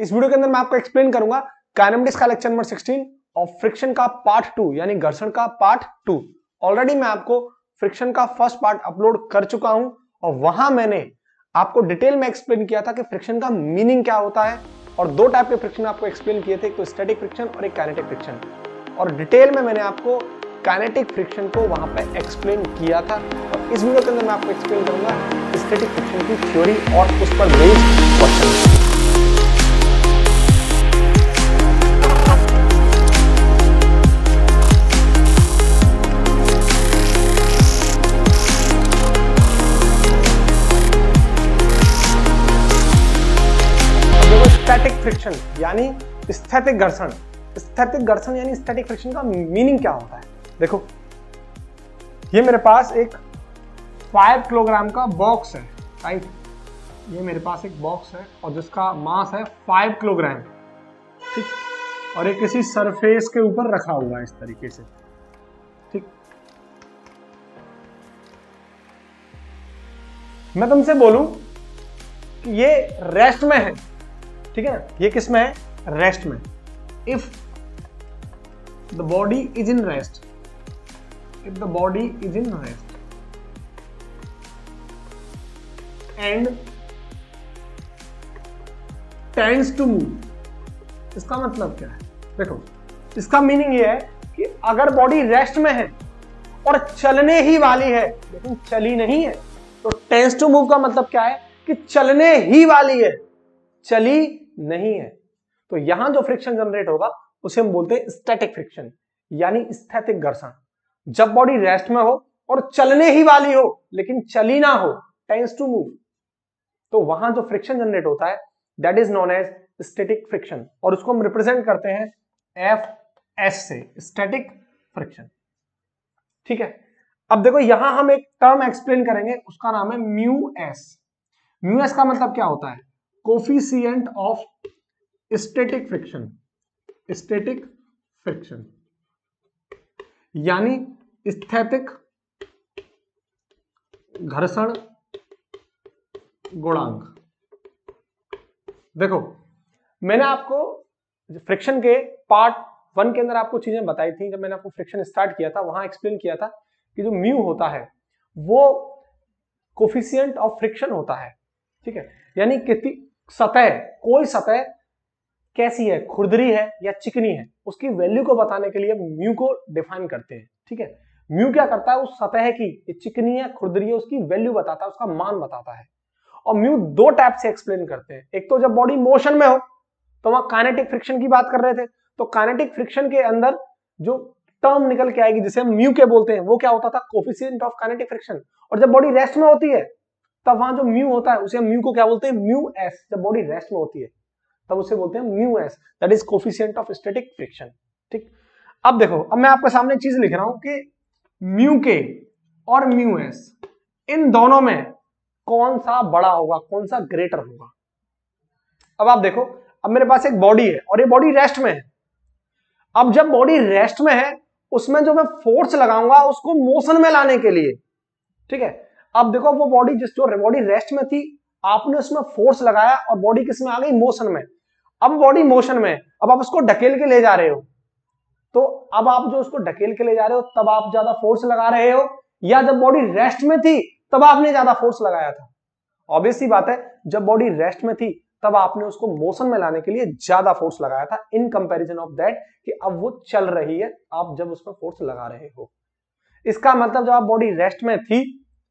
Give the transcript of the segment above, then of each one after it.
इस वीडियो के अंदर मैं आपको एक्सप्लेन करूंगा काइनेमेटिक्स का लेक्चर नंबर 16 और फ्रिक्शन का पार्ट टू यानी घर्षण का पार्ट टू ऑलरेडी मैं आपको फ्रिक्शन का फर्स्ट पार्ट अपलोड कर चुका हूं और वहां मैंने आपको डिटेल में एक्सप्लेन किया था कि फ्रिक्शन का मीनिंग क्या होता है और दो टाइप के फ्रिक्शन आपको एक्सप्लेन किए थे एक तो स्टैटिक फ्रिक्शन और एक काइनेटिक फ्रिक्शन और डिटेल में मैंने आपको काइनेटिक फ्रिक्शन को वहां पर एक्सप्लेन किया था और इस वीडियो के अंदर मैं आपको एक्सप्लेन करूंगा स्टैटिक फ्रिक्शन की थ्योरी और उस पर बेस्ड क्वेश्चन स्टैटिक फ्रिक्शन यानी स्थैतिक घर्षण स्थैतिक घर्षण यानी स्टैटिक फ्रिक्शन का मीनिंग क्या होता है देखो ये मेरे पास एक फाइव किलोग्राम का बॉक्स है राइट ये मेरे पास एक बॉक्स है और जिसका मास है फाइव किलोग्राम ठीक और ये किसी सरफेस के ऊपर रखा हुआ है इस तरीके से ठीक मैं तुमसे बोलूं कि ये रेस्ट में है ठीक है ना ये किस में है रेस्ट में if the body is in rest if the body is in rest and tends to move इसका मतलब क्या है देखो इसका मीनिंग ये है कि अगर बॉडी रेस्ट में है और चलने ही वाली है लेकिन चली नहीं है तो टेंस टू मूव का मतलब क्या है कि चलने ही वाली है चली नहीं है तो यहां जो फ्रिक्शन जनरेट होगा उसे हम बोलते हैं स्टैटिक फ्रिक्शन यानी स्थैतिक घर्षण जब बॉडी रेस्ट में हो और चलने ही वाली हो लेकिन चली ना हो टेंस टू मूव तो वहां जो फ्रिक्शन जनरेट होता है that is known as static friction और उसको हम रिप्रेजेंट करते हैं एफ एस से स्टेटिक फ्रिक्शन ठीक है अब देखो यहां हम एक टर्म एक्सप्लेन करेंगे उसका नाम है म्यू एस म्यू एस का मतलब क्या होता है coefficient of static friction static friction यानी स्थैतिक घर्षण गुणांक देखो मैंने आपको फ्रिक्शन के पार्ट वन के अंदर आपको चीजें बताई थी जब मैंने आपको फ्रिक्शन स्टार्ट किया था वहां एक्सप्लेन किया था कि जो म्यू होता है वो कोफिशियंट ऑफ फ्रिक्शन होता है ठीक है यानी कितनी सतह कोई सतह कैसी है खुरदरी है या चिकनी है उसकी वैल्यू को बताने के लिए म्यू को डिफाइन करते हैं ठीक है म्यू क्या करता है उस सतह की चिकनी है खुरदरी है उसकी वैल्यू बताता है उसका मान बताता है और म्यू दो टाइप से एक्सप्लेन करते हैं एक तो जब बॉडी मोशन में हो तो वहां कानेटिक फ्रिक्शन की बात कर रहे थे तो कानेटिक फ्रिक्शन के अंदर जो टर्म निकल के आएगी जिसे हम म्यू के बोलते हैं वो क्या होता था कोफिशियंट ऑफ कानेटिक फ्रिक्शन और जब बॉडी रेस्ट में होती है तब वहां जो म्यू होता है उसे म्यू को क्या बोलते हैं म्यू एस जब बॉडी रेस्ट में होती है तब उसे बोलते हैं mu S that is coefficient of static friction ठीक अब देखो अब मैं आपके सामने चीज लिख रहा हूं कि म्यू के और म्यू एस इन दोनों में कौन सा बड़ा होगा कौन सा ग्रेटर होगा अब आप देखो अब मेरे पास एक बॉडी है और ये बॉडी रेस्ट में है अब जब बॉडी रेस्ट में है उसमें जो मैं फोर्स लगाऊंगा उसको मोशन में लाने के लिए ठीक है अब देखो वो बॉडी जिस जो बॉडी रेस्ट में थी आपने उसमें फोर्स लगाया और बॉडी किस में आ गई मोशन में अब बॉडी मोशन में अब आप उसको ढकेल के ले जा रहे हो तो अब आप जो उसको ढकेल के ले जा रहे हो तब आप ज्यादा फोर्स लगा रहे हो या जब बॉडी रेस्ट में थी तब आपने ज्यादा फोर्स लगाया था ऑब्वियसली बात है जब बॉडी रेस्ट में थी तब आपने उसको मोशन में लाने के लिए ज्यादा फोर्स लगाया था इन कंपैरिजन ऑफ दैट कि अब वो चल रही है आप जब उसमें फोर्स लगा रहे हो इसका मतलब जब आप बॉडी रेस्ट में थी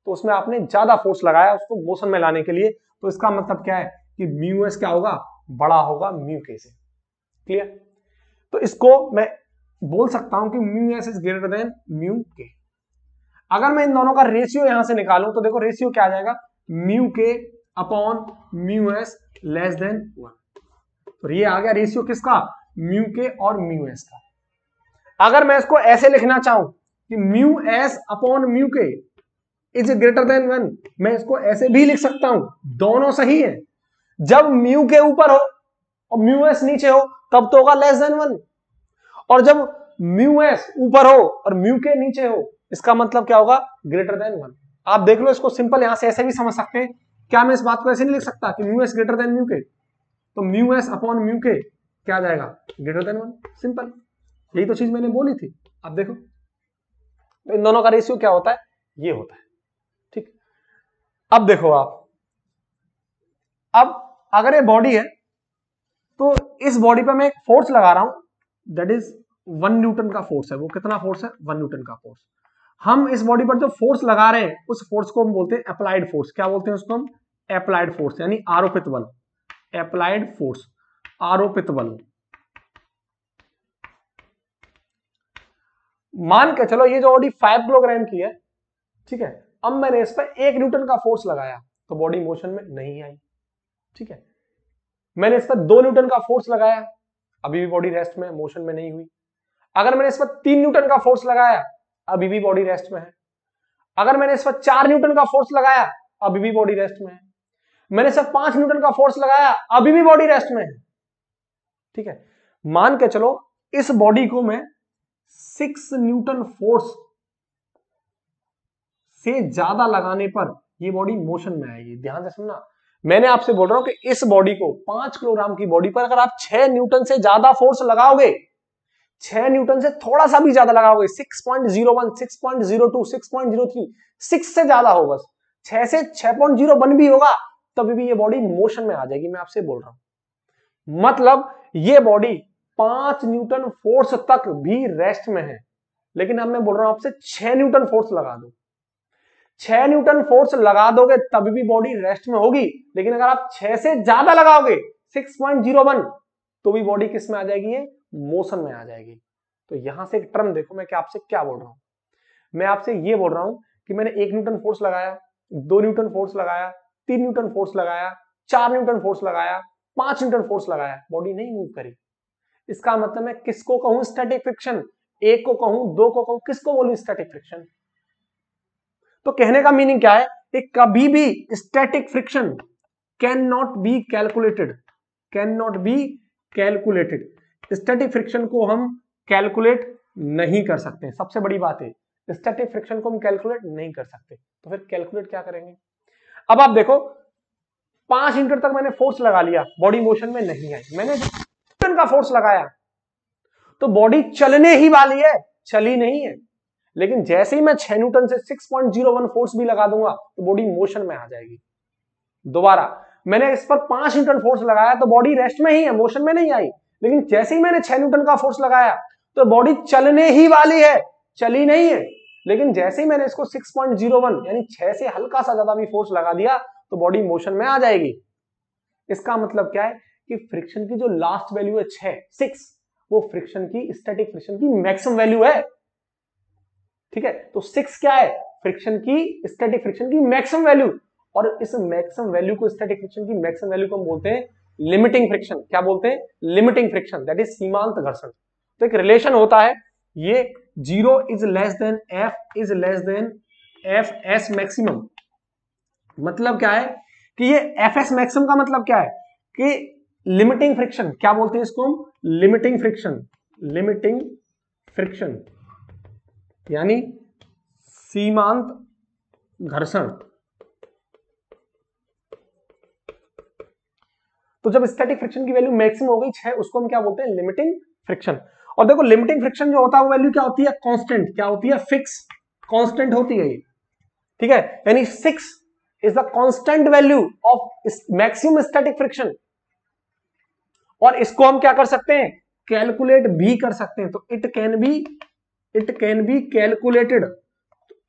तो उसमें आपने ज्यादा फोर्स लगाया उसको मोशन में लाने के लिए तो इसका मतलब क्या है कि म्यू एस क्या होगा बड़ा होगा म्यू के से क्लियर तो इसको मैं बोल सकता हूं कि mu S is greater than mu K अगर मैं इन दोनों का रेशियो यहां से निकालू तो देखो रेशियो क्या आ जाएगा mu K upon mu S less than one तो ये आ गया रेशियो किसका म्यू के और म्यू एस का अगर मैं इसको ऐसे लिखना चाहूं कि mu S upon mu K is greater than one मैं इसको ऐसे भी लिख सकता हूं दोनों सही है जब म्यू के ऊपर हो और म्यू एस नीचे हो तब तो होगा लेस देन वन और जब म्यू एस ऊपर हो और म्यू के नीचे हो इसका मतलब क्या होगा ग्रेटर देन वन आप देख लो इसको सिंपल यहां से ऐसे भी समझ सकते हैं क्या मैं इस बात को ऐसे नहीं लिख सकता कि mu S greater than mu K तो म्यू एस अपॉन म्यू के क्या जाएगा ग्रेटर देन वन सिंपल यही तो चीज मैंने बोली थी आप देखो तो इन दोनों का रेशियो क्या होता है ये होता है अब देखो आप अब अगर ये बॉडी है तो इस बॉडी पर मैं एक फोर्स लगा रहा हूं दैट इज वन न्यूटन का फोर्स है वो कितना फोर्स है वन न्यूटन का फोर्स हम इस बॉडी पर जो फोर्स लगा रहे हैं उस फोर्स को हम बोलते हैं अप्लाइड फोर्स क्या बोलते हैं उसको हम अप्लाइड फोर्स यानी आरोपित बल अप्लाइड फोर्स आरोपित बल मान के चलो ये जो बॉडी फाइव किलोग्राम की है ठीक है अब मैंने इस पर एक न्यूटन का फोर्स लगाया तो बॉडी मोशन में नहीं आई ठीक है मैंने इस पर दो न्यूटन का फोर्स लगाया अभी भी बॉडी रेस्ट में मोशन में नहीं हुई अगर मैंने इस पर तीन न्यूटन का फोर्स लगाया अभी भी बॉडी रेस्ट में है अगर मैंने इस पर चार न्यूटन का फोर्स लगाया अभी भी बॉडी रेस्ट में है मैंने इस पर पांच न्यूटन का फोर्स लगाया अभी भी बॉडी रेस्ट में है ठीक है मान के चलो इस बॉडी को मैं सिक्स न्यूटन फोर्स से ज्यादा लगाने पर ये बॉडी मोशन में आएगी ध्यान से सुनना मैंने आपसे बोल रहा हूं कि इस बॉडी को पांच किलोग्राम की बॉडी पर अगर आप छह न्यूटन से ज्यादा फोर्स लगाओगे छह न्यूटन से थोड़ा सा भी ज्यादा लगाओगे six point zero one six point zero two six point zero three six से ज्यादा हो बस छह से छह पॉइंट जीरो वन भी होगा तभी भी ये बॉडी मोशन में आ जाएगी मैं आपसे बोल रहा हूं मतलब ये बॉडी पांच न्यूटन फोर्स तक भी रेस्ट में है लेकिन अब मैं बोल रहा हूं आपसे छह न्यूटन फोर्स लगा दो छह न्यूटन फोर्स लगा दोगे तब भी बॉडी रेस्ट में होगी लेकिन अगर आप छह से ज्यादा लगाओगे 6.01 तो भी बॉडी किस में आ जाएगी ये मोशन में आ जाएगी तो यहां से एक टर्म देखो मैं क्या आपसे क्या बोल रहा हूं मैं आपसे ये बोल रहा हूं कि मैंने एक न्यूटन फोर्स लगाया दो न्यूटन फोर्स लगाया तीन न्यूटन फोर्स लगाया चार न्यूटन फोर्स लगाया पांच न्यूटन फोर्स लगाया बॉडी नहीं मूव करी इसका मतलब मैं किसको कहूं स्टैटिक फ्रिक्शन एक को कहूं दो को कहूं किसको बोलूं स्टैटिक फ्रिक्शन तो कहने का मीनिंग क्या है कि कभी भी static friction can not be calculated can not be calculated static friction को हम कैलकुलेट नहीं कर सकते सबसे बड़ी बात है स्टैटिक फ्रिक्शन को हम कैलकुलेट नहीं कर सकते तो फिर कैलकुलेट क्या करेंगे अब आप देखो पांच इंटर तक मैंने फोर्स लगा लिया बॉडी मोशन में नहीं आई मैंने का फोर्स लगाया तो बॉडी चलने ही वाली है चली नहीं है लेकिन जैसे ही मैं छह न्यूटन से 6.01 फोर्स भी लगा दूंगा तो बॉडी मोशन में आ जाएगी दोबारा मैंने इस पर पांच न्यूटन फोर्स लगाया तो बॉडी रेस्ट में ही है मोशन में नहीं आई लेकिन जैसे ही मैंने छह न्यूटन का फोर्स लगाया तो बॉडी चलने ही वाली है चली नहीं है लेकिन जैसे ही मैंने इसको 6.01 यानी छह से हल्का सा ज्यादा भी फोर्स लगा दिया तो बॉडी मोशन में आ जाएगी इसका मतलब क्या है कि फ्रिक्शन की जो लास्ट वैल्यू है छह सिक्स वो फ्रिक्शन की स्टैटिक फ्रिक्शन की मैक्सिमम वैल्यू है ठीक है तो सिक्स क्या है फ्रिक्शन की स्टेटिक फ्रिक्शन की मैक्सिमम वैल्यू और इस मैक्सिमम वैल्यू को स्टेटिक फ्रिक्शन की मैक्सिमम वैल्यू को हम बोलते हैं लिमिटिंग फ्रिक्शन क्या बोलते हैं लिमिटिंग फ्रिक्शन दैट इज सीमांत घर्षण तो एक रिलेशन होता है ये zero is less than F is less than F S maximum मतलब क्या है कि ये एफ एस मैक्सिमम का मतलब क्या है कि लिमिटिंग फ्रिक्शन क्या बोलते हैं इसको हम लिमिटिंग फ्रिक्शन लिमिटिंग फ्रिक्शन यानी सीमांत घर्षण तो जब स्टैटिक फ्रिक्शन की वैल्यू मैक्सिमम हो गई छह उसको हम क्या बोलते हैं लिमिटिंग फ्रिक्शन और देखो लिमिटिंग फ्रिक्शन जो होता है वो वैल्यू क्या होती है कांस्टेंट क्या होती है फिक्स कांस्टेंट होती है ये ठीक है यानी six is the constant value of maximum static friction और इसको हम क्या कर सकते हैं कैलकुलेट भी कर सकते हैं तो it can be it can be calculated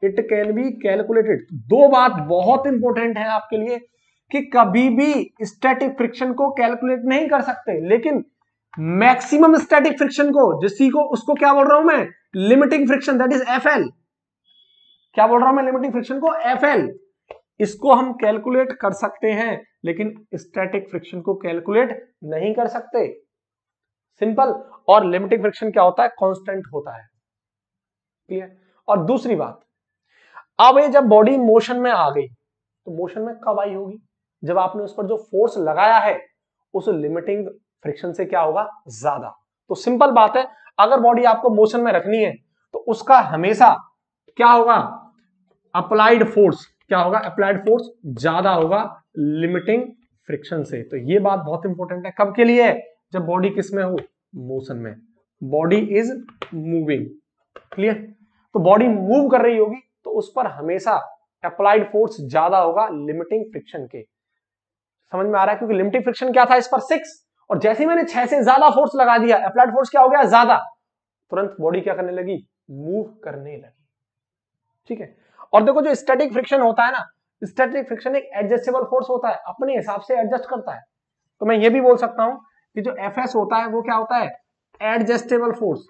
it can be calculated दो बात बहुत इंपॉर्टेंट है आपके लिए कि कभी भी स्टैटिक फ्रिक्शन को कैलकुलेट नहीं कर सकते लेकिन मैक्सिमम स्टैटिक फ्रिक्शन को जिसी को उसको क्या बोल रहा हूं मैं limiting friction that is F क्या बोल रहा हूं मैं लिमिटिंग फ्रिक्शन को एफ इसको हम कैलकुलेट कर सकते हैं लेकिन स्टैटिक फ्रिक्शन को कैलकुलेट नहीं कर सकते सिंपल और लिमिटिंग फ्रिक्शन क्या होता है कॉन्स्टेंट होता है क्लियर और दूसरी बात अब ये जब बॉडी मोशन में आ गई तो मोशन में कब आई होगी जब आपने उस पर जो फोर्स लगाया है उस लिमिटिंग फ्रिक्शन से क्या होगा ज्यादा तो सिंपल बात है अगर बॉडी आपको मोशन में रखनी है तो उसका हमेशा क्या होगा अप्लाइड फोर्स क्या होगा अप्लाइड फोर्स ज्यादा होगा लिमिटिंग फ्रिक्शन से तो ये बात बहुत इंपॉर्टेंट है कब के लिए जब बॉडी किस में हो मोशन में बॉडी इज मूविंग क्लियर तो बॉडी मूव कर रही होगी तो उस पर हमेशा अप्लाइड फोर्स ज्यादा होगा लिमिटिंग फ्रिक्शन के समझ में आ रहा है क्योंकि लिमिटिंग फ्रिक्शन क्या था इस पर सिक्स और जैसे मैंने छह से ज्यादा फोर्स लगा दिया अप्लाइड फोर्स क्या हो गया ज्यादा तुरंत बॉडी क्या करने लगी मूव करने लगी ठीक है और देखो जो स्टैटिक फ्रिक्शन होता है ना स्टैटिक फ्रिक्शन एक एडजस्टेबल फोर्स होता है अपने हिसाब से एडजस्ट करता है तो मैं ये भी बोल सकता हूं कि जो एफ होता है वो क्या होता है एडजस्टेबल फोर्स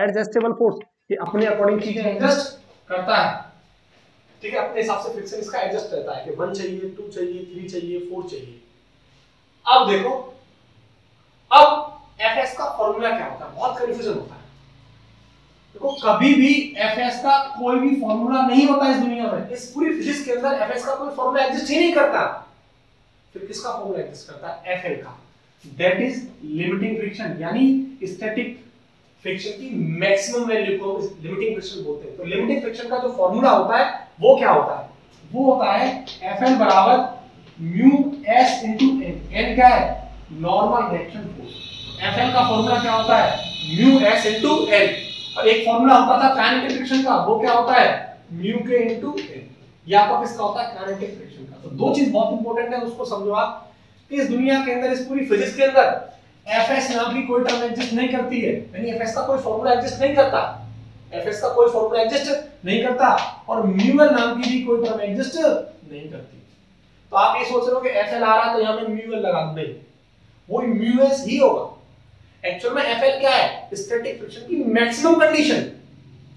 एडजस्टेबल फोर्स कि अपने अकॉर्डिंग चीजें एडजस्ट करता है ठीक है अपने हिसाब से फिक्सन इसका एडजस्ट रहता है कि वन चाहिए टू चाहिए थ्री चाहिए फोर चाहिए अब देखो अब एफ का फॉर्मूला क्या होता है बहुत कंफ्यूजन होता है देखो कभी भी एफ का कोई भी फॉर्मूला नहीं होता इस दुनिया में इस पूरी फिजिक्स के अंदर एफ का कोई फॉर्मूला एग्जिस्ट ही नहीं करता फिर किसका फॉर्मूला एग्जिस्ट करता है एफ का दैट इज लिमिटिंग फ्रिक्शन यानी स्टैटिक फ्रिक्शन की मैक्सिमम वैल्यू को लिमिटिंग फ्रिक्शन बोलते हैं तो लिमिटिंग फ्रिक्शन का जो फॉर्मूला होता है वो क्या होता है वो होता है एफ एन बराबर mu S into N N क्या है normal reaction force F N का फॉर्मूला क्या होता है म्यू एस इंटू एन और एक फॉर्मूला होता था काइनेटिक फ्रिक्शन का वो क्या होता है म्यू के इंटू एन ये आपका किसका होता है काइनेटिक फ्रिक्शन का तो दो चीज बहुत इंपॉर्टेंट है उसको समझो आप कि इस दुनिया के अंदर इस पूरी फिजिक्स के अंदर एफ नाम की कोई टर्म एग्जिस्ट नहीं करती है यानी एफ का कोई फार्मूला एग्जिस्ट नहीं करता एफ का कोई फार्मूला एग्जिस्ट नहीं करता और म्यू नाम की भी कोई टर्म एग्जिस्ट नहीं करती तो आप ये सोच रहे हो कि एफ आ रहा तो यहां पे म्यू लगा दो नहीं वो म्यू ही होगा एक्चुअल में एफ क्या है स्टैटिक फ्रिक्शन की मैक्सिमम कंडीशन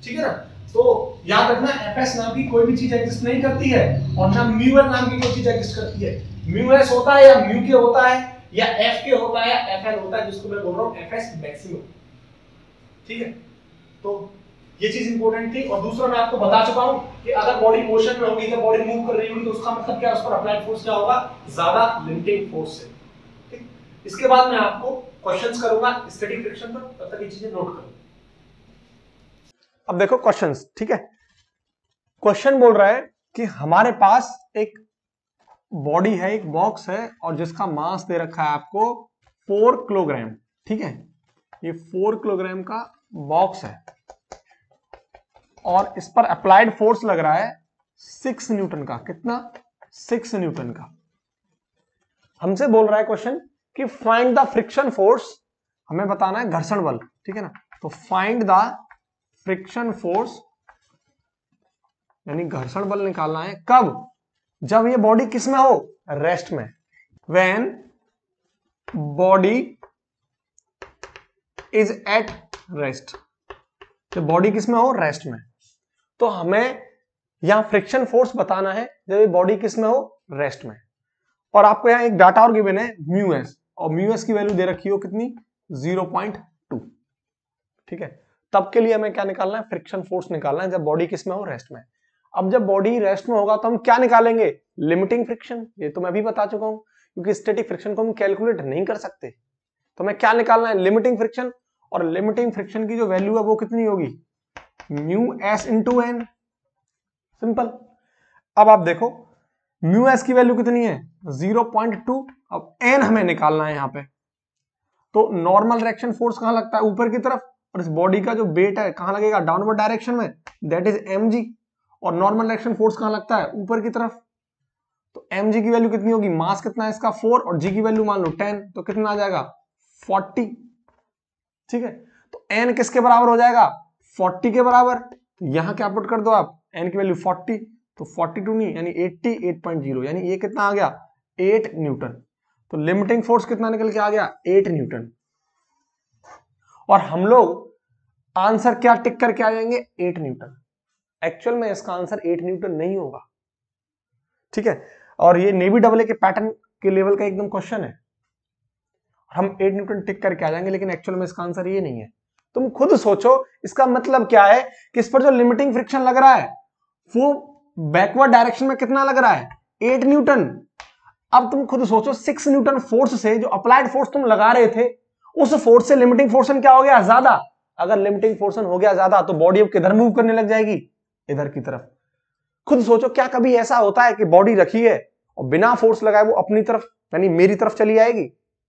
ठीक है ना तो याद रखना एफ नाम की कोई भी चीज एग्जिस्ट नहीं करती है और ना म्यू नाम की कोई चीज एग्जिस्ट करती है म्यू होता है या म्यू के होता है या एफ के हो पाया एफ एन होता है जिसको मैं बोल रहा हूँ एफ एस मैक्सिमम ठीक है तो ये चीज इंपॉर्टेंट थी और दूसरा मैं आपको बता चुका हूँ कि अगर बॉडी मोशन में होगी या बॉडी मूव कर रही होगी तो उसका मतलब क्या उस पर अप्लाइड फोर्स क्या होगा ज्यादा लिमिटिंग फोर्स है ठीक इसके बाद मैं आपको क्वेश्चंस करूंगा स्टडी फ्रिक्शन पर तब तक ये चीजें नोट करो अब देखो क्वेश्चंस ठीक है क्वेश्चन बोल रहा है कि हमारे पास एक बॉडी है एक बॉक्स है और जिसका मास दे रखा है आपको फोर किलोग्राम ठीक है ये फोर किलोग्राम का बॉक्स है और इस पर अप्लाइड फोर्स लग रहा है सिक्स न्यूटन का कितना सिक्स न्यूटन का हमसे बोल रहा है क्वेश्चन कि फाइंड द फ्रिक्शन फोर्स हमें बताना है घर्षण बल ठीक है ना तो फाइंड द फ्रिक्शन फोर्स यानी घर्षण बल निकालना है कब जब ये बॉडी किस में हो रेस्ट में when body is at rest तो बॉडी किसमें हो रेस्ट में तो हमें यहां फ्रिक्शन फोर्स बताना है जब ये बॉडी किस में हो रेस्ट में और आपको यहां एक डाटा और गिवन है म्यूएस और म्यूएस की वैल्यू दे रखी हो कितनी 0.2 ठीक है तब के लिए हमें क्या निकालना है फ्रिक्शन फोर्स निकालना है जब बॉडी किस में हो रेस्ट में अब जब बॉडी रेस्ट में होगा तो हम क्या निकालेंगे लिमिटिंग फ्रिक्शन ये तो मैं भी बता चुका हूं क्योंकि स्टेटिक फ्रिक्शन को हम कैलकुलेट नहीं कर सकते तो हमें क्या निकालना है लिमिटिंग फ्रिक्शन और लिमिटिंग फ्रिक्शन की जो वैल्यू है वो कितनी होगी mu S into N simple अब आप देखो म्यू एस की वैल्यू कितनी है 0.2 अब एन हमें निकालना है यहां पे तो नॉर्मल रिएक्शन फोर्स कहां लगता है ऊपर की तरफ और इस बॉडी का जो वेट है कहां लगेगा डाउनवर्ड डायरेक्शन में दैट इज एम जी और नॉर्मल डायरेक्शन फोर्स कहां लगता है ऊपर की तरफ तो एम जी की वैल्यू कितनी होगी मास कितना है इसका फोर और जी की वैल्यू मान लो टेन तो कितना आ जाएगा फोर्टी ठीक है तो एन किसके बराबर हो जाएगा फोर्टी के बराबर तो यहां क्या पुट कर दो आप एन की वैल्यू फोर्टी तो फोर्टी टू नहीं यानी एट्टी एट पॉइंट जीरो यानी ये कितना आ गया एट न्यूटन तो लिमिटिंग फोर्स कितना निकल के आ गया एट न्यूटन और हम लोग आंसर क्या टिक करके आ जाएंगे एट न्यूटन एक्चुअल में इसका आंसर एट न्यूटन नहीं होगा ठीक है और ये नेवी डबल ए के पैटर्न के लेवल का एकदम क्वेश्चन है हम एट न्यूटन टिक करके आ जाएंगे लेकिन एक्चुअल में इसका आंसर ये नहीं है तुम खुद सोचो इसका मतलब क्या है कि इस पर जो लिमिटिंग फ्रिक्शन लग रहा है वो बैकवर्ड डायरेक्शन में कितना लग रहा है एट न्यूटन अब तुम खुद सोचो सिक्स न्यूटन फोर्स से जो अप्लाइड फोर्स तुम लगा रहे थे उस फोर्स से लिमिटिंग फोर्सन क्या हो गया ज्यादा अगर लिमिटिंग फोर्सन हो गया ज्यादा तो बॉडी अब किधर मूव करने लग जाएगी इधर की तरफ खुद सोचो क्या कभी ऐसा होता है कि बॉडी रखी है और बिना फोर्स लगाए वो अपनी तरफ यानी मेरी तरफ चली आएगी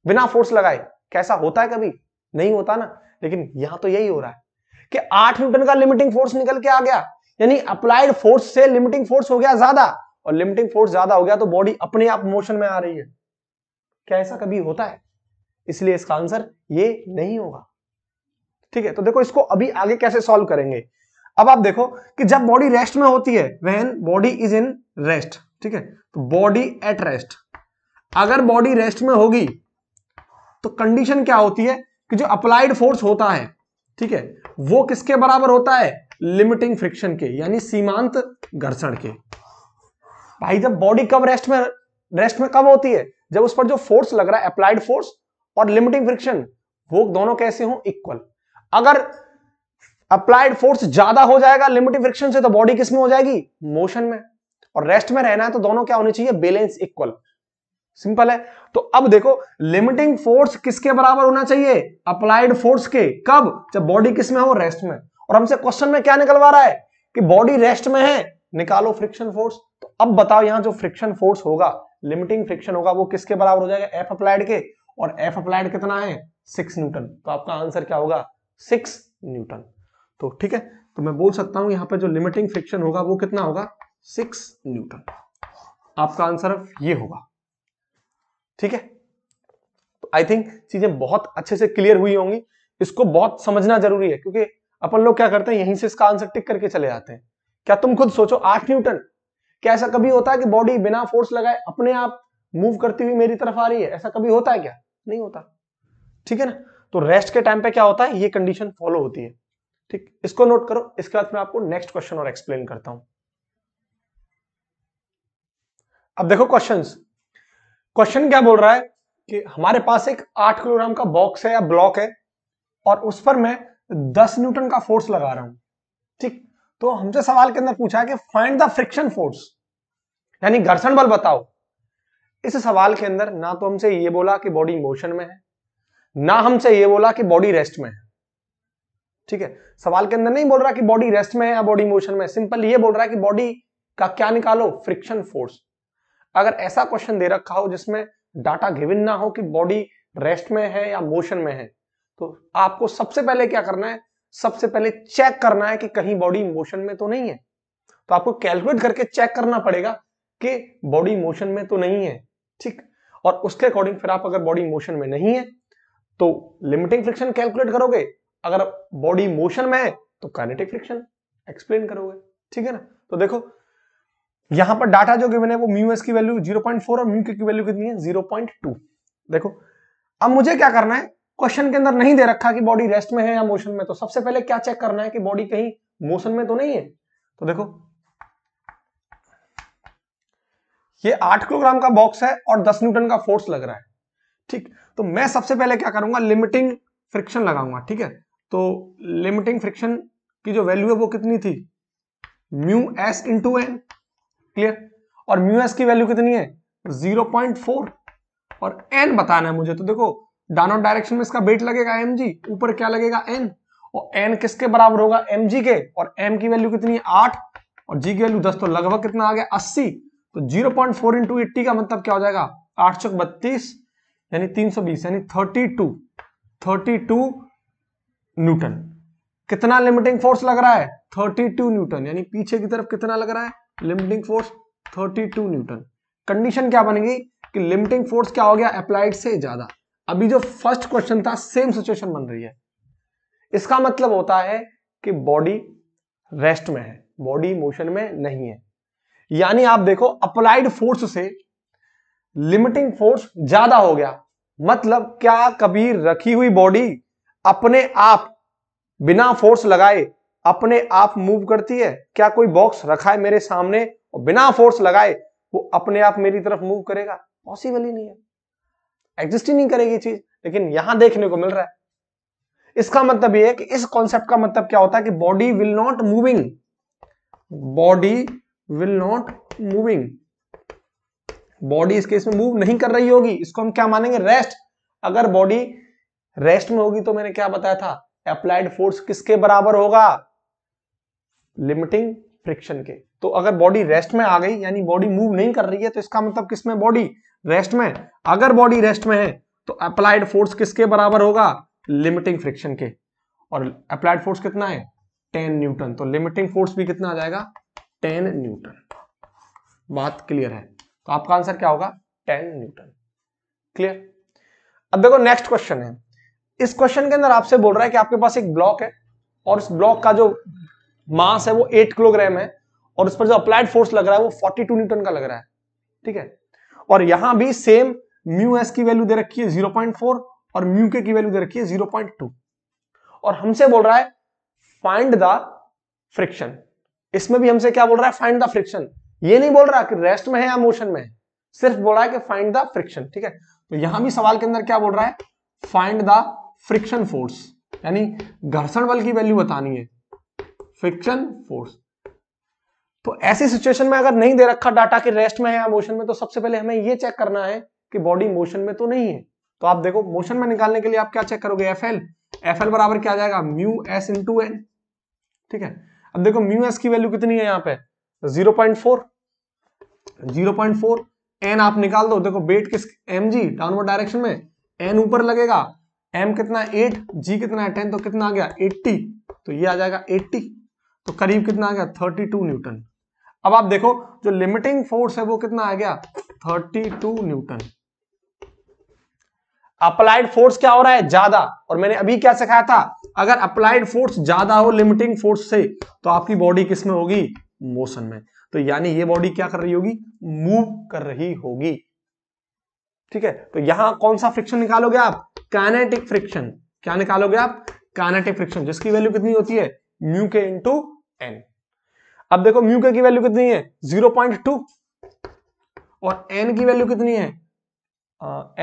बिना फोर्स लगाए कैसा होता है कभी नहीं होता ना लेकिन यहां तो यही हो रहा है कि आठ न्यूटन का लिमिटिंग फोर्स निकल के आ गया यानी अप्लाइड फोर्स से लिमिटिंग फोर्स हो गया ज्यादा और लिमिटिंग फोर्स ज्यादा हो गया तो बॉडी अपने आप मोशन में आ रही है क्या ऐसा कभी होता है इसलिए इसका आंसर ये नहीं होगा ठीक है तो देखो इसको अभी आगे कैसे सॉल्व करेंगे अब आप देखो कि जब बॉडी रेस्ट में होती है when body is in rest ठीक है तो बॉडी एट रेस्ट अगर बॉडी रेस्ट में होगी तो कंडीशन क्या होती है कि जो अप्लाइड फोर्स होता है ठीक है वो किसके बराबर होता है लिमिटिंग फ्रिक्शन के यानी सीमांत घर्षण के भाई जब बॉडी कब रेस्ट में रेस्ट में कब होती है जब उस पर जो फोर्स लग रहा है अप्लाइड फोर्स और लिमिटिंग फ्रिक्शन वो दोनों कैसे हो इक्वल अगर अप्लाइड फोर्स ज्यादा हो जाएगा लिमिटेड फ्रिक्शन से तो बॉडी किसमें हो जाएगी मोशन में और रेस्ट में रहना है तो दोनों क्या होने चाहिए बैलेंस इक्वल सिंपल है तो अब देखो लिमिटिंग फोर्स किसके बराबर होना चाहिए अप्लाइड फोर्स के कब जब बॉडी किसमें हो रेस्ट में और हमसे क्वेश्चन में क्या निकलवा रहा है कि बॉडी रेस्ट में है निकालो फ्रिक्शन फोर्स तो अब बताओ यहां जो फ्रिक्शन फोर्स होगा लिमिटिंग फ्रिक्शन होगा वो किसके बराबर हो जाएगा एफ अप्लाइड के और एफ अप्लाइड कितना है सिक्स न्यूटन तो आपका आंसर क्या होगा सिक्स न्यूटन तो ठीक है तो मैं बोल सकता हूं यहां पर जो लिमिटिंग फ्रिक्शन होगा वो कितना होगा सिक्स न्यूटन आपका आंसर ये होगा ठीक है आई थिंक चीजें बहुत अच्छे से क्लियर हुई होंगी इसको बहुत समझना जरूरी है क्योंकि अपन लोग क्या करते हैं यहीं से इसका आंसर टिक करके चले जाते हैं क्या तुम खुद सोचो आठ न्यूटन क्या ऐसा कभी होता है कि बॉडी बिना फोर्स लगाए अपने आप मूव करती हुई मेरी तरफ आ रही है ऐसा कभी होता है क्या नहीं होता ठीक है ना तो रेस्ट के टाइम पे क्या होता है ये कंडीशन फॉलो होती है ठीक इसको नोट करो इसके बाद मैं आपको नेक्स्ट क्वेश्चन और एक्सप्लेन करता हूं अब देखो क्वेश्चन क्वेश्चन क्या बोल रहा है कि हमारे पास एक आठ किलोग्राम का बॉक्स है या ब्लॉक है और उस पर मैं दस न्यूटन का फोर्स लगा रहा हूं ठीक तो हमसे सवाल के अंदर पूछा है कि फाइंड द फ्रिक्शन फोर्स यानी घर्षण बल बताओ इस सवाल के अंदर ना तो हमसे ये बोला कि बॉडी मोशन में है ना हमसे ये बोला कि बॉडी रेस्ट में है ठीक है सवाल के अंदर नहीं बोल रहा कि बॉडी रेस्ट में है या बॉडी मोशन में सिंपल ये बोल रहा है कि बॉडी का क्या निकालो फ्रिक्शन फोर्स अगर ऐसा क्वेश्चन दे रखा हो जिसमें डाटा गिविन ना हो कि बॉडी रेस्ट में है या मोशन में है तो आपको सबसे पहले क्या करना है सबसे पहले चेक करना है कि कहीं बॉडी मोशन में तो नहीं है तो आपको कैलकुलेट करके चेक करना पड़ेगा कि बॉडी मोशन में तो नहीं है ठीक और उसके अकॉर्डिंग फिर आप अगर बॉडी मोशन में नहीं है तो लिमिटिंग फ्रिक्शन कैलकुलेट करोगे अगर बॉडी मोशन में है तो कैनेटिक फ्रिक्शन एक्सप्लेन करोगे ठीक है ना तो देखो यहां पर डाटा जो गिवन है वो म्यू एस की वैल्यू 0.4 और म्यू के की वैल्यू कितनी है 0.2 देखो अब मुझे क्या करना है क्वेश्चन के अंदर नहीं दे रखा कि बॉडी रेस्ट में है या मोशन में तो सबसे पहले क्या चेक करना है कि बॉडी कहीं मोशन में तो नहीं है तो देखो ये आठ किलोग्राम का बॉक्स है और दस न्यूटन का फोर्स लग रहा है ठीक तो मैं सबसे पहले क्या करूंगा लिमिटिंग फ्रिक्शन लगाऊंगा ठीक है तो लिमिटिंग फ्रिक्शन की जो वैल्यू है वो कितनी थी mu S into N clear और म्यू एस की वैल्यू कितनी है 0.4 और एन बताना है मुझे तो देखो डाउन डायरेक्शन में इसका वेट लगेगा एम जी ऊपर क्या लगेगा एन और एन किसके बराबर होगा एम जी के और एम की वैल्यू कितनी है आठ और जी की वैल्यू दस तो लगभग कितना आ गया अस्सी तो zero point four into eighty का मतलब क्या हो जाएगा आठ सौ बत्तीस यानी तीन सौ बीस यानी thirty two thirty two newton कितना लिमिटिंग फोर्स लग रहा है 32 न्यूटन यानी पीछे की तरफ कितना लग रहा है लिमिटिंग फोर्स 32 न्यूटन कंडीशन क्या बनेगी कि लिमिटिंग फोर्स क्या हो गया अप्लाइड से ज्यादा अभी जो फर्स्ट क्वेश्चन था सेम सिचुएशन बन रही है इसका मतलब होता है कि बॉडी रेस्ट में है बॉडी मोशन में नहीं है यानी आप देखो अप्लाइड फोर्स से लिमिटिंग फोर्स ज्यादा हो गया मतलब क्या कभी रखी हुई बॉडी अपने आप बिना फोर्स लगाए अपने आप मूव करती है क्या कोई बॉक्स रखा है मेरे सामने और बिना फोर्स लगाए वो अपने आप मेरी तरफ मूव करेगा पॉसिबल ही नहीं है एग्जिस्ट ही नहीं करेगी चीज लेकिन यहां देखने को मिल रहा है इसका मतलब यह है कि इस कॉन्सेप्ट का मतलब क्या होता है कि body will not moving body will not moving body इस केस में मूव नहीं कर रही होगी इसको हम क्या मानेंगे रेस्ट अगर बॉडी रेस्ट में होगी तो मैंने क्या बताया था अप्लाइड फोर्स किसके बराबर होगा लिमिटिंग फ्रिक्शन के तो अगर बॉडी रेस्ट में आ गई यानी बॉडी मूव नहीं कर रही है तो इसका मतलब किस में बॉडी रेस्ट में अगर बॉडी रेस्ट में है तो अप्लाइड फोर्स किसके बराबर होगा लिमिटिंग फ्रिक्शन के और अप्लाइड फोर्स कितना है टेन न्यूटन तो लिमिटिंग फोर्स भी कितना आ जाएगा टेन न्यूटन बात क्लियर है तो आपका आंसर क्या होगा टेन न्यूटन क्लियर अब देखो नेक्स्ट क्वेश्चन है इस क्वेश्चन के अंदर आपसे बोल रहा है कि आपके पास एक ब्लॉक है और इस ब्लॉक का जो मास है वो एट किलोग्राम है और उस पर जो अप्लाइड फोर्स लग रहा है वो फोर्टी टू न्यूटन का लग रहा है ठीक है और यहां भी सेम म्यू एस की वैल्यू दे रखी है जीरो पॉइंट फोर और म्यू के की वैल्यू दे रखी है जीरो पॉइंट टू और हमसे बोल रहा है फाइंड द फ्रिक्शन इसमें भी हमसे क्या बोल रहा है फाइंड द फ्रिक्शन ये नहीं बोल रहा कि रेस्ट में है या मोशन में है सिर्फ बोल रहा है कि फाइंड द फ्रिक्शन ठीक है तो यहां भी सवाल के अंदर क्या बोल रहा है फाइंड द फ्रिक्शन फोर्स यानी घर्षण बल की वैल्यू बतानी है फ्रिक्शन फोर्स तो ऐसी सिचुएशन में अगर नहीं दे रखा डाटा कि रेस्ट में है या मोशन में तो सबसे पहले हमें यह चेक करना है कि बॉडी मोशन में तो नहीं है तो आप देखो मोशन में निकालने के लिए आप क्या चेक करोगे एफ एल एफ एल बराबर क्या जाएगा mu S into N ठीक है अब देखो म्यू एस की वैल्यू कितनी है यहां पे zero point four zero point four N आप निकाल दो देखो बेट किस एम जी डाउनवर्ड डायरेक्शन में एन ऊपर लगेगा एम कितना एट जी कितना टेन तो कितना आ गया एट्टी तो ये आ जाएगा एट्टी तो करीब कितना आ गया थर्टी टू न्यूटन अब आप देखो जो लिमिटिंग फोर्स है वो कितना आ गया thirty two newton applied force क्या हो रहा है ज्यादा और मैंने अभी क्या सिखाया था अगर अप्लाइड फोर्स ज्यादा हो लिमिटिंग फोर्स से तो आपकी बॉडी किसमें होगी मोशन में तो यानी ये बॉडी क्या कर रही होगी मूव कर रही होगी ठीक है तो यहां कौन सा फ्रिक्शन निकालोगे आप कानेटिक फ्रिक्शन क्या निकालोगे आप कानेटिक फ्रिक्शन जिसकी वैल्यू कितनी होती है म्यू के इंटू एन अब देखो म्यू के की वैल्यू कितनी है जीरो पॉइंट टू और एन की वैल्यू कितनी है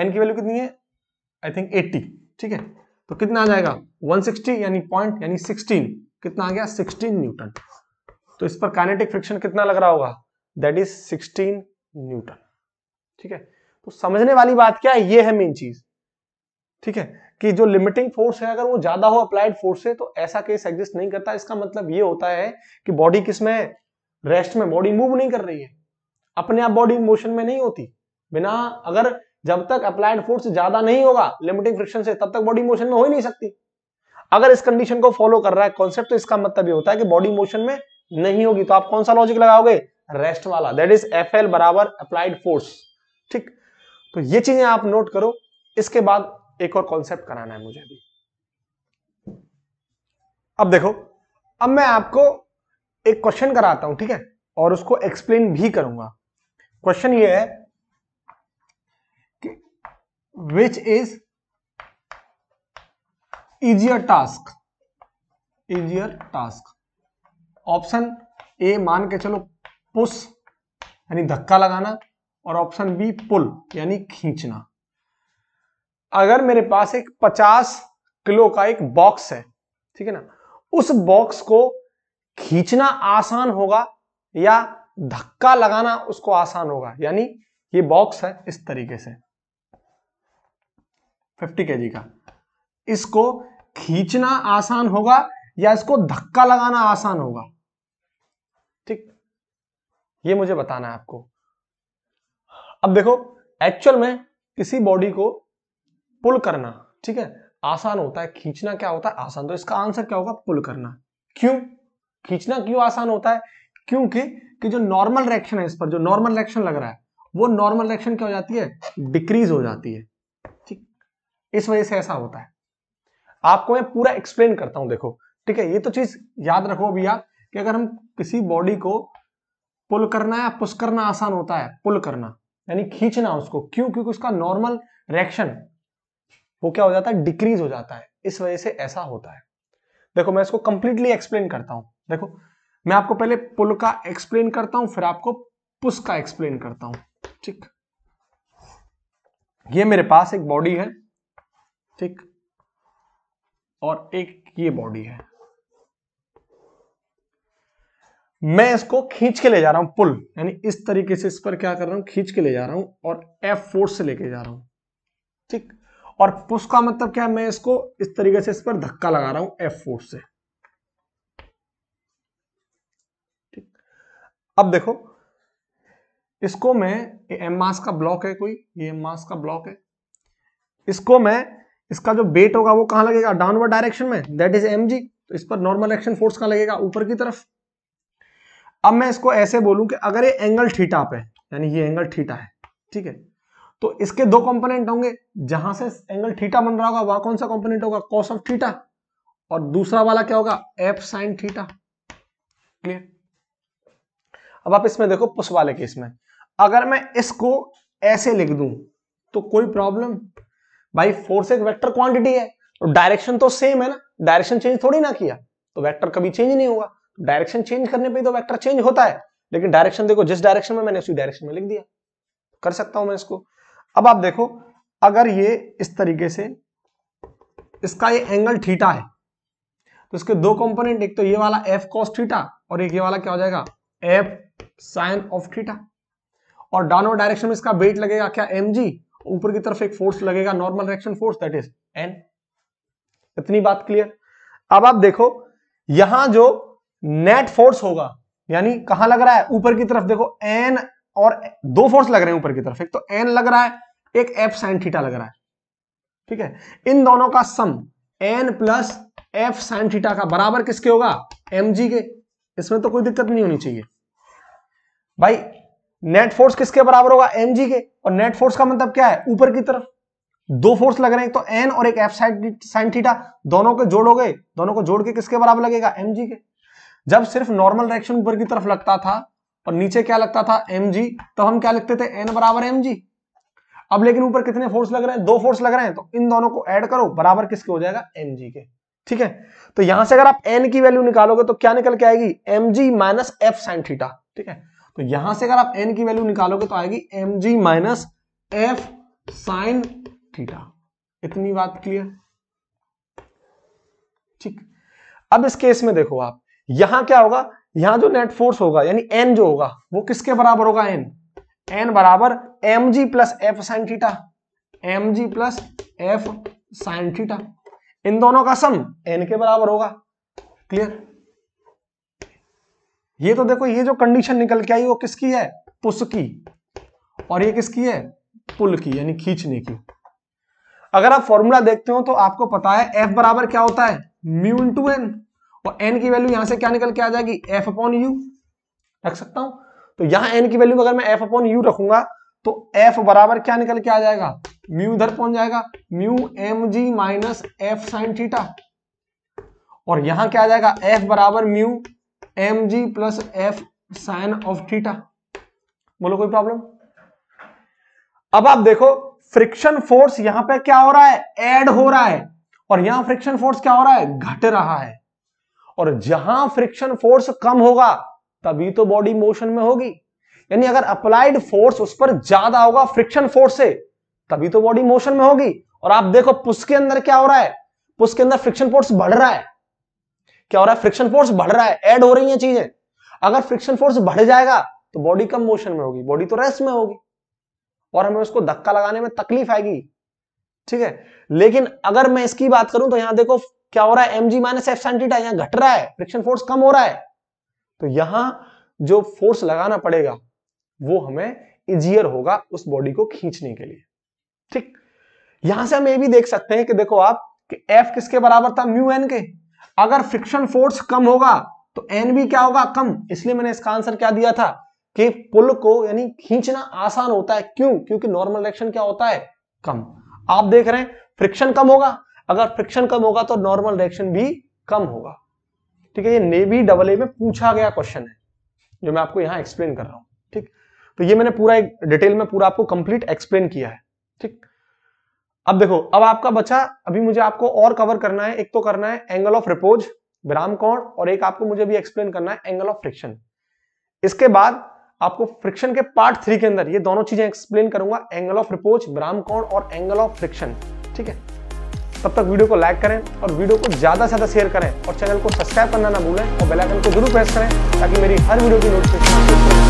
एन की वैल्यू कितनी है आई थिंक एट्टी ठीक है तो कितना आ जाएगा 160 यानी पॉइंट यानी सिक्सटीन कितना आ गया सिक्सटीन न्यूटन तो इस पर काइनेटिक फ्रिक्शन कितना लग रहा होगा दैट इज सिक्सटीन न्यूटन ठीक है तो समझने वाली बात क्या है ये है मेन चीज ठीक है कि जो लिमिटिंग फोर्स है अगर वो ज्यादा हो अप्लाइड फोर्स से तो ऐसा केस एग्जिस्ट नहीं करता इसका मतलब ये होता है कि बॉडी किसमें में रेस्ट में बॉडी मूव नहीं कर रही है अपने आप बॉडी मोशन में नहीं होती बिना अगर जब तक अप्लाइड फोर्स ज्यादा नहीं होगा लिमिटिंग फ्रिक्शन से तब तक बॉडी मोशन में हो ही नहीं सकती अगर इस कंडीशन को फॉलो कर रहा है कॉन्सेप्ट तो इसका मतलब ये होता है कि बॉडी मोशन में नहीं होगी तो आप कौन सा लॉजिक लगाओगे रेस्ट वाला दैट इज एफ बराबर अप्लाइड फोर्स ठीक तो ये चीजें आप नोट करो इसके बाद एक और कॉन्सेप्ट कराना है मुझे भी अब देखो अब मैं आपको एक क्वेश्चन कराता हूं ठीक है और उसको एक्सप्लेन भी करूंगा क्वेश्चन ये है कि which is easier task easier task option A मान के चलो पुश यानी धक्का लगाना और ऑप्शन बी पुल यानी खींचना अगर मेरे पास एक 50 किलो का एक बॉक्स है ठीक है ना उस बॉक्स को खींचना आसान होगा या धक्का लगाना उसको आसान होगा यानी ये बॉक्स है इस तरीके से 50 के का इसको खींचना आसान होगा या इसको धक्का लगाना आसान होगा ठीक ये मुझे बताना है आपको अब देखो एक्चुअल में किसी बॉडी को पुल करना ठीक है आसान होता है खींचना क्या होता है आसान तो इसका आंसर क्या होगा पुल करना क्यों खींचना क्यों आसान होता है क्योंकि कि जो नॉर्मल रिएक्शन है इस पर जो नॉर्मल रिएक्शन लग रहा है वो नॉर्मल रिएक्शन क्या हो जाती है डिक्रीज हो जाती है ठीक इस वजह से ऐसा होता है आपको मैं पूरा एक्सप्लेन करता हूं देखो ठीक है ये तो चीज याद रखो भैया कि अगर हम किसी बॉडी को पुल करना या पुश करना आसान होता है पुल करना यानी खींचना उसको क्यों क्योंकि उसका नॉर्मल रिएक्शन वो क्या हो जाता है डिक्रीज हो जाता है इस वजह से ऐसा होता है देखो मैं इसको कंप्लीटली एक्सप्लेन करता हूं देखो मैं आपको पहले पुल का एक्सप्लेन करता हूं फिर आपको पुस का एक्सप्लेन करता हूं ठीक ये मेरे पास एक बॉडी है ठीक और एक ये बॉडी है मैं इसको खींच के ले जा रहा हूं पुल यानी इस तरीके से इस पर क्या कर रहा हूं खींच के ले जा रहा हूं और एफ फोर्स से लेके जा रहा हूं ठीक और पुश का मतलब क्या है मैं इसको इस तरीके से इस पर धक्का लगा रहा हूं एफ फोर्स से ठीक अब देखो इसको मैं एम मास का ब्लॉक है कोई ये एम मास का ब्लॉक है इसको मैं इसका जो बेट होगा वो कहां लगेगा डाउनवर्ड डायरेक्शन में दैट इज एम जी तो इस पर नॉर्मल एक्शन फोर्स कहां लगेगा ऊपर की तरफ अब मैं इसको ऐसे बोलूं कि अगर ये एंगल थीटा पे यानी ये एंगल थीटा है ठीक है तो इसके दो कंपोनेंट होंगे जहां से एंगल थीटा बन रहा होगा वहां कौन सा कंपोनेंट होगा कॉस ऑफ थीटा और दूसरा वाला क्या होगा एफ साइन थीटा क्लियर अब आप इसमें देखो पुष वाले केस में अगर मैं इसको ऐसे लिख दू तो कोई प्रॉब्लम भाई फोर्स एक वेक्टर क्वांटिटी है तो डायरेक्शन तो सेम है ना डायरेक्शन चेंज थोड़ी ना किया तो वेक्टर कभी चेंज नहीं होगा डायरेक्शन चेंज करने पे तो वेक्टर चेंज होता है लेकिन डायरेक्शन देखो जिस डायरेक्शन में मैंने उसी डायरेक्शन में लिख दिया कर सकता हूं मैं इसको अब आप देखो अगर ये इस तरीके से इसका ये एंगल थीटा है तो इसके दो कंपोनेंट एक तो ये वाला एफ कॉस थीटा और एक ये वाला क्या हो जाएगा एफ साइन ऑफ थीटा और डाउन डायरेक्शन में इसका वेट लगेगा क्या एम ऊपर की तरफ एक फोर्स लगेगा normal reaction force that is N इतनी बात क्लियर अब आप देखो यहां जो नेट फोर्स होगा यानी कहां लग रहा है ऊपर की तरफ देखो एन और दो फोर्स लग रहे हैं ऊपर की तरफ एक तो एन लग रहा है एक एफ साइन थीटा लग रहा है ठीक है इन दोनों का sum N plus F sine theta का बराबर किसके होगा एम जी के इसमें तो कोई दिक्कत नहीं होनी चाहिए भाई नेट फोर्स किसके बराबर होगा एम जी के और नेट फोर्स का मतलब क्या है ऊपर की तरफ दो फोर्स लग रहे हैं तो एन और एक एफ साइन थीटा दोनों को जोड़ोगे दोनों को जोड़ के किसके बराबर लगेगा एम जी के जब सिर्फ नॉर्मल डायरेक्शन ऊपर की तरफ लगता था और नीचे क्या लगता था एम जी तो हम क्या लिखते थे एन बराबर एम जी अब लेकिन ऊपर कितने फोर्स लग रहे हैं दो फोर्स लग रहे हैं तो इन दोनों को ऐड करो बराबर किसके हो जाएगा एम जी के ठीक है तो यहां से अगर आप एन की वैल्यू निकालोगे तो क्या निकल के आएगी M G minus F sine theta ठीक है तो यहां से अगर आप एन की वैल्यू निकालोगे तो आएगी M G minus F sine theta इतनी बात क्लियर ठीक अब इस केस में देखो आप यहां क्या होगा यहां जो नेट फोर्स होगा यानी एन जो होगा वो किसके बराबर होगा एन एन बराबर M G plus F sine theta M G plus F sine theta इन दोनों का सम एन के बराबर होगा क्लियर ये तो देखो ये जो कंडीशन निकल के आई वो किसकी है पुस की और ये किसकी है पुल की यानी खींचने की अगर आप फॉर्मूला देखते हो तो आपको पता है एफ बराबर क्या होता है म्यू इंटू एन और एन की वैल्यू यहां से क्या निकल के आ जाएगी एफ अपॉन यू रख सकता हूं तो यहां एन की वैल्यू अगर मैं एफ अपॉन यू रखूंगा तो एफ बराबर क्या निकल के आ जाएगा म्यू इधर पहुंच जाएगा mu M G minus F sine theta और यहां क्या आ जाएगा एफ बराबर mu M G plus F sine of theta बोलो कोई प्रॉब्लम अब आप देखो फ्रिक्शन फोर्स यहां पे क्या हो रहा है ऐड हो रहा है और यहां फ्रिक्शन फोर्स क्या हो रहा है घट रहा है और जहां फ्रिक्शन फोर्स कम होगा तभी तो बॉडी मोशन में होगी यानी अगर अप्लाइड फोर्स उस पर ज्यादा होगा फ्रिक्शन फोर्स से तभी तो बॉडी मोशन में होगी और आप देखो पुश के अंदर क्या हो रहा है पुश के अंदर फ्रिक्शन फोर्स बढ़ रहा है क्या हो रहा है फ्रिक्शन फोर्स बढ़ रहा है एड हो रही है चीजें अगर फ्रिक्शन फोर्स बढ़ जाएगा तो बॉडी कम मोशन में होगी बॉडी तो रेस्ट में होगी और हमें उसको धक्का लगाने में तकलीफ आएगी ठीक है लेकिन अगर मैं इसकी बात करूं तो यहां देखो क्या हो रहा है M G minus F sine theta यहां घट रहा है फ्रिक्शन फोर्स कम हो रहा है तो यहां जो फोर्स लगाना पड़ेगा वो हमें इजियर होगा उस बॉडी को खींचने के लिए ठीक यहां से हम ये भी देख सकते हैं कि देखो आप कि F किसके बराबर था म्यू एन के अगर फ्रिक्शन फोर्स कम होगा तो एन भी क्या होगा कम इसलिए मैंने इसका आंसर क्या दिया था कि पुल को यानी खींचना आसान होता है क्यों क्योंकि नॉर्मल रिएक्शन क्या होता है कम आप देख रहे हैं फ्रिक्शन कम होगा अगर फ्रिक्शन कम होगा तो नॉर्मल रिएक्शन भी कम होगा ठीक है ये नेवी डबल ए में पूछा गया क्वेश्चन है जो मैं आपको यहाँ एक्सप्लेन कर रहा हूं ठीक तो ये मैंने पूरा एक डिटेल में पूरा आपको कंप्लीट एक्सप्लेन किया है ठीक अब देखो अब आपका बचा अभी मुझे आपको और कवर करना है एक तो करना है एंगल ऑफ रिपोज विराम कोण और एक आपको मुझे भी एक्सप्लेन करना है एंगल ऑफ फ्रिक्शन इसके बाद आपको फ्रिक्शन के पार्ट थ्री के अंदर ये दोनों चीजें एक्सप्लेन करूंगा एंगल ऑफ रिपोज विराम कोण और एंगल ऑफ फ्रिक्शन ठीक है तब तक वीडियो को लाइक करें और वीडियो को ज़्यादा से ज़्यादा शेयर करें और चैनल को सब्सक्राइब करना ना भूलें और बेलाइकन को जरूर प्रेस करें ताकि मेरी हर वीडियो की नोटिफिकेशन